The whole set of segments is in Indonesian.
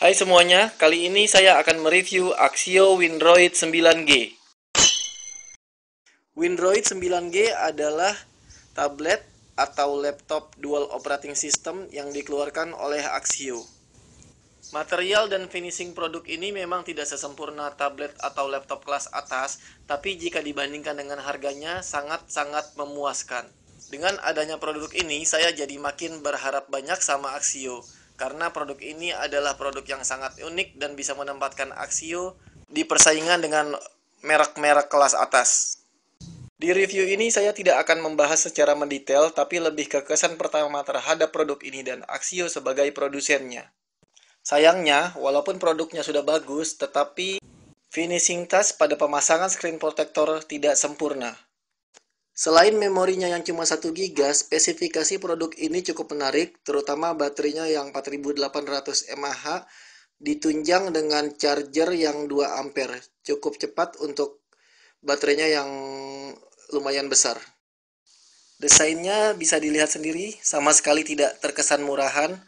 Hai semuanya, kali ini saya akan mereview Axio Windroid 9G. Windroid 9G adalah tablet atau laptop dual operating system yang dikeluarkan oleh Axio. Material dan finishing produk ini memang tidak sesempurna tablet atau laptop kelas atas, tapi jika dibandingkan dengan harganya sangat-sangat memuaskan. Dengan adanya produk ini, saya jadi makin berharap banyak sama Axio karena produk ini adalah produk yang sangat unik dan bisa menempatkan Axio di persaingan dengan merek-merek kelas atas. Di review ini saya tidak akan membahas secara mendetail tapi lebih ke kesan pertama terhadap produk ini dan Axio sebagai produsennya. Sayangnya, walaupun produknya sudah bagus, tetapi finishing touch pada pemasangan screen protector tidak sempurna. Selain memorinya yang cuma 1 GB, spesifikasi produk ini cukup menarik, terutama baterainya yang 4800 mAh ditunjang dengan charger yang 2 ampere. Cukup cepat untuk baterainya yang lumayan besar. Desainnya bisa dilihat sendiri, sama sekali tidak terkesan murahan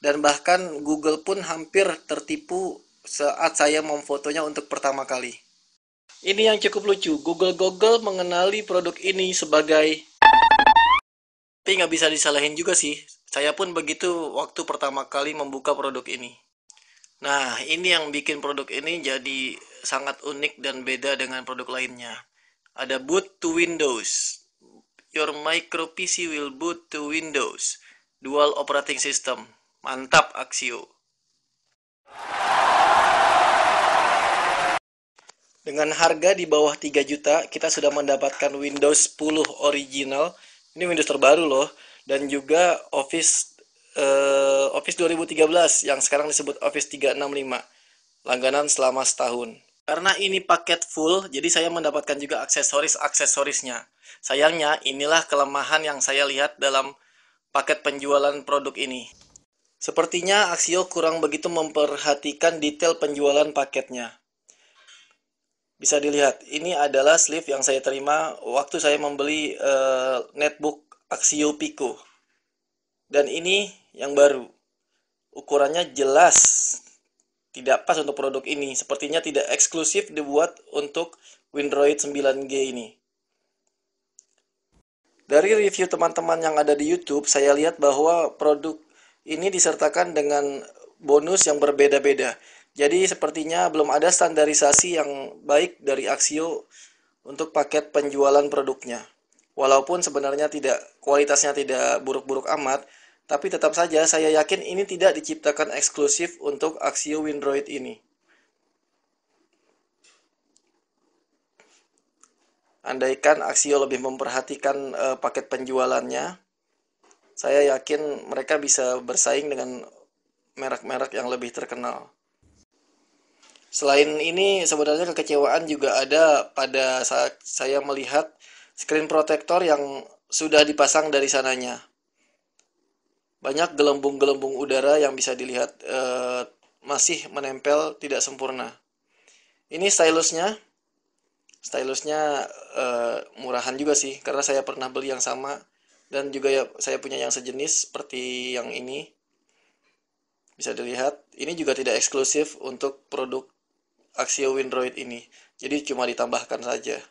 dan bahkan Google pun hampir tertipu saat saya memfotonya untuk pertama kali. Ini yang cukup lucu. Google Google mengenali produk ini sebagai tapi nggak bisa disalahin juga sih. Saya pun begitu waktu pertama kali membuka produk ini. Nah, ini yang bikin produk ini jadi sangat unik dan beda dengan produk lainnya. Ada boot to Windows. Your micro PC will boot to Windows. Dual operating system. Mantap, Axio. Dengan harga di bawah 3 juta, kita sudah mendapatkan Windows 10 original. Ini Windows terbaru loh dan juga Office uh, Office 2013 yang sekarang disebut Office 365. Langganan selama setahun. Karena ini paket full, jadi saya mendapatkan juga aksesoris-aksesorisnya. Sayangnya, inilah kelemahan yang saya lihat dalam paket penjualan produk ini. Sepertinya Axio kurang begitu memperhatikan detail penjualan paketnya. Bisa dilihat, ini adalah sleeve yang saya terima waktu saya membeli uh, netbook Axio Pico. Dan ini yang baru. Ukurannya jelas tidak pas untuk produk ini. Sepertinya tidak eksklusif dibuat untuk Windroid 9G ini. Dari review teman-teman yang ada di YouTube, saya lihat bahwa produk ini disertakan dengan bonus yang berbeda-beda. Jadi sepertinya belum ada standarisasi yang baik dari Axio untuk paket penjualan produknya. Walaupun sebenarnya tidak kualitasnya tidak buruk-buruk amat, tapi tetap saja saya yakin ini tidak diciptakan eksklusif untuk Axio Windroid ini. Andaikan Axio lebih memperhatikan e, paket penjualannya, saya yakin mereka bisa bersaing dengan merek-merek yang lebih terkenal. Selain ini, sebenarnya kekecewaan juga ada pada saat saya melihat screen protector yang sudah dipasang dari sananya. Banyak gelembung-gelembung udara yang bisa dilihat eh, masih menempel tidak sempurna. Ini stylusnya, stylusnya eh, murahan juga sih, karena saya pernah beli yang sama dan juga ya, saya punya yang sejenis seperti yang ini. Bisa dilihat, ini juga tidak eksklusif untuk produk Axio Windroid ini. Jadi cuma ditambahkan saja.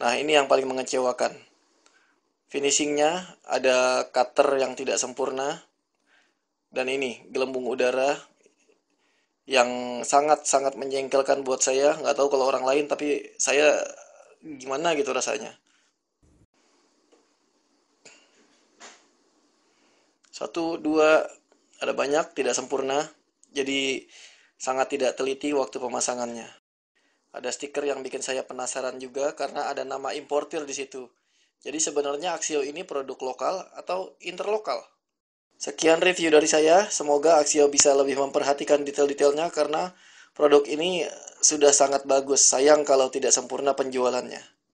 Nah, ini yang paling mengecewakan. Finishingnya ada cutter yang tidak sempurna. Dan ini, gelembung udara yang sangat-sangat menjengkelkan buat saya. Nggak tahu kalau orang lain, tapi saya gimana gitu rasanya. Satu, dua, ada banyak tidak sempurna, jadi sangat tidak teliti waktu pemasangannya. Ada stiker yang bikin saya penasaran juga karena ada nama importir di situ. Jadi sebenarnya Axio ini produk lokal atau interlokal? Sekian review dari saya, semoga Axio bisa lebih memperhatikan detail-detailnya karena produk ini sudah sangat bagus. Sayang kalau tidak sempurna penjualannya.